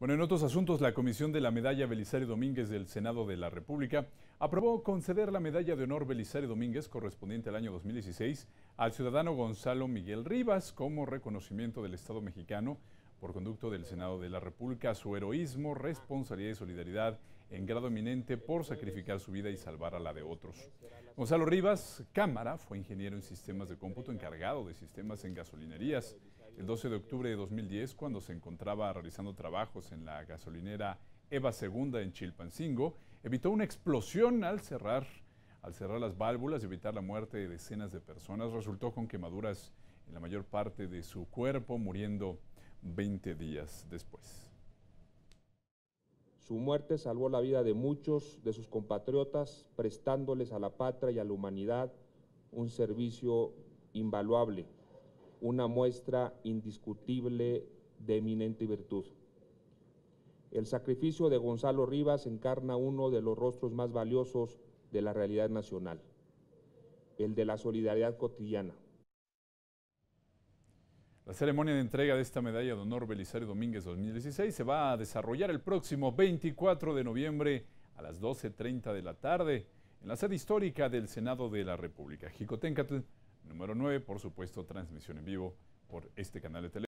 Bueno, en otros asuntos, la Comisión de la Medalla Belisario Domínguez del Senado de la República aprobó conceder la Medalla de Honor Belisario Domínguez correspondiente al año 2016 al ciudadano Gonzalo Miguel Rivas como reconocimiento del Estado mexicano por conducto del Senado de la República su heroísmo, responsabilidad y solidaridad en grado eminente por sacrificar su vida y salvar a la de otros. Gonzalo Rivas, Cámara, fue ingeniero en sistemas de cómputo encargado de sistemas en gasolinerías el 12 de octubre de 2010 cuando se encontraba realizando trabajos en la gasolinera Eva II en Chilpancingo, evitó una explosión al cerrar, al cerrar las válvulas y evitar la muerte de decenas de personas. Resultó con quemaduras en la mayor parte de su cuerpo, muriendo 20 días después. Su muerte salvó la vida de muchos de sus compatriotas, prestándoles a la patria y a la humanidad un servicio invaluable una muestra indiscutible de eminente virtud. El sacrificio de Gonzalo Rivas encarna uno de los rostros más valiosos de la realidad nacional, el de la solidaridad cotidiana. La ceremonia de entrega de esta medalla de honor Belisario Domínguez 2016 se va a desarrollar el próximo 24 de noviembre a las 12.30 de la tarde en la sede histórica del Senado de la República. Número 9, por supuesto, transmisión en vivo por este canal de televisión.